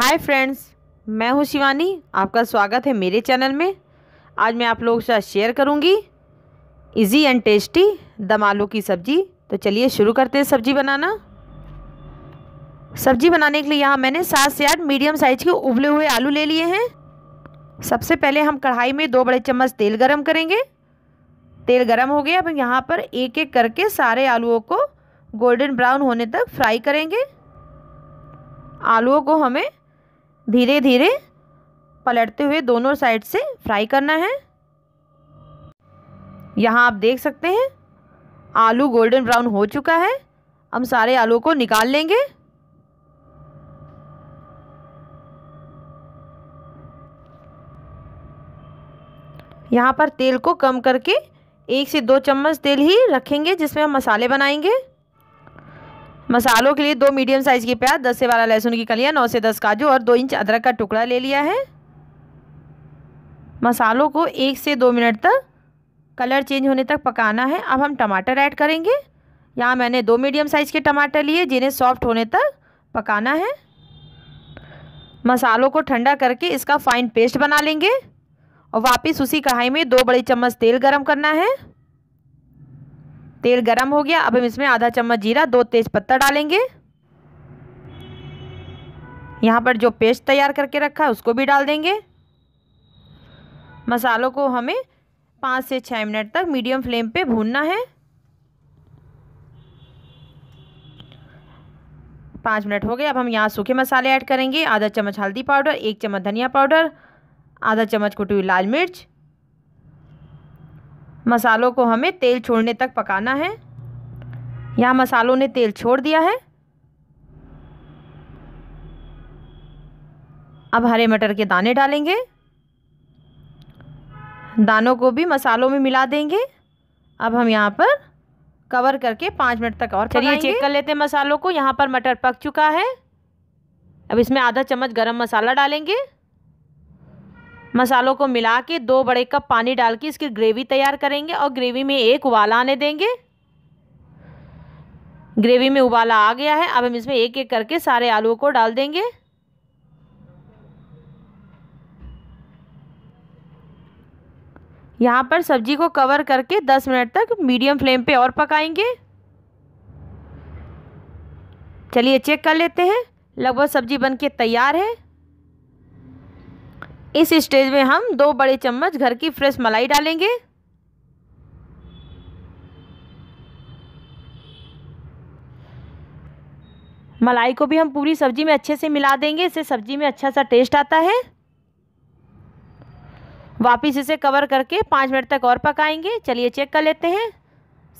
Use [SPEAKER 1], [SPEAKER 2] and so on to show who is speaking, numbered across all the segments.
[SPEAKER 1] hi friends मैं हूं शिवानी आपका स्वागत है मेरे चैनल में आज मैं आप लोगों के साथ शेयर करूंगी इजी एंड टेस्टी दम आलू की सब्ज़ी तो चलिए शुरू करते हैं सब्ज़ी बनाना सब्ज़ी बनाने के लिए यहाँ मैंने सात से आठ मीडियम साइज के उबले हुए आलू ले लिए हैं सबसे पहले हम कढ़ाई में दो बड़े चम्मच तेल गर्म करेंगे तेल गर्म हो गया अब यहाँ पर एक एक करके सारे आलूओं को गोल्डन ब्राउन होने तक फ्राई करेंगे आलूओं को हमें धीरे धीरे पलटते हुए दोनों साइड से फ्राई करना है यहाँ आप देख सकते हैं आलू गोल्डन ब्राउन हो चुका है हम सारे आलू को निकाल लेंगे यहाँ पर तेल को कम करके एक से दो चम्मच तेल ही रखेंगे जिसमें हम मसाले बनाएंगे मसालों के लिए दो मीडियम साइज़ की प्याज दस से बारह लहसुन की कलियाँ नौ से दस काजू और दो इंच अदरक का टुकड़ा ले लिया है मसालों को एक से दो मिनट तक कलर चेंज होने तक पकाना है अब हम टमाटर ऐड करेंगे यहाँ मैंने दो मीडियम साइज़ के टमाटर लिए जिन्हें सॉफ्ट होने तक पकाना है मसालों को ठंडा करके इसका फ़ाइन पेस्ट बना लेंगे और वापस उसी कढ़ाई में दो बड़े चम्मच तेल गरम करना है तेल गरम हो गया अब हम इसमें आधा चम्मच जीरा दो तेज़ पत्ता डालेंगे यहाँ पर जो पेस्ट तैयार करके रखा है उसको भी डाल देंगे मसालों को हमें पाँच से छः मिनट तक मीडियम फ्लेम पे भूनना है पाँच मिनट हो गए अब हम यहाँ सूखे मसाले ऐड करेंगे आधा चम्मच हल्दी पाउडर एक चम्मच धनिया पाउडर आधा चम्मच कुटी हुई लाल मिर्च मसालों को हमें तेल छोड़ने तक पकाना है यहाँ मसालों ने तेल छोड़ दिया है अब हरे मटर के दाने डालेंगे दानों को भी मसालों में मिला देंगे अब हम यहाँ पर कवर करके पाँच मिनट तक और चलिए चेक कर लेते हैं मसालों को यहाँ पर मटर पक चुका है अब इसमें आधा चम्मच गरम मसाला डालेंगे मसालों को मिला के दो बड़े कप पानी डाल के इसकी ग्रेवी तैयार करेंगे और ग्रेवी में एक उबाला आने देंगे ग्रेवी में उबाला आ गया है अब हम इसमें एक एक करके सारे आलूओं को डाल देंगे यहाँ पर सब्जी को कवर करके 10 मिनट तक मीडियम फ्लेम पे और पकाएंगे चलिए चेक कर लेते हैं लगभग सब्जी बनके तैयार है इस स्टेज में हम दो बड़े चम्मच घर की फ्रेश मलाई डालेंगे मलाई को भी हम पूरी सब्जी में अच्छे से मिला देंगे इससे सब्जी में अच्छा सा टेस्ट आता है वापस इसे कवर करके पाँच मिनट तक और पकाएंगे चलिए चेक कर लेते हैं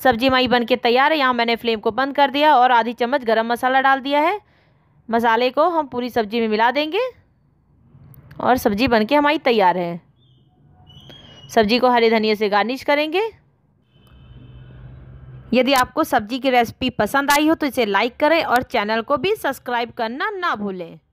[SPEAKER 1] सब्जी माई बन के तैयार है यहाँ मैंने फ्लेम को बंद कर दिया और आधी चम्मच गरम मसाला डाल दिया है मसाले को हम पूरी सब्जी में मिला देंगे और सब्ज़ी बनके हमारी तैयार है सब्ज़ी को हरे धनिया से गार्निश करेंगे यदि आपको सब्ज़ी की रेसिपी पसंद आई हो तो इसे लाइक करें और चैनल को भी सब्सक्राइब करना ना भूलें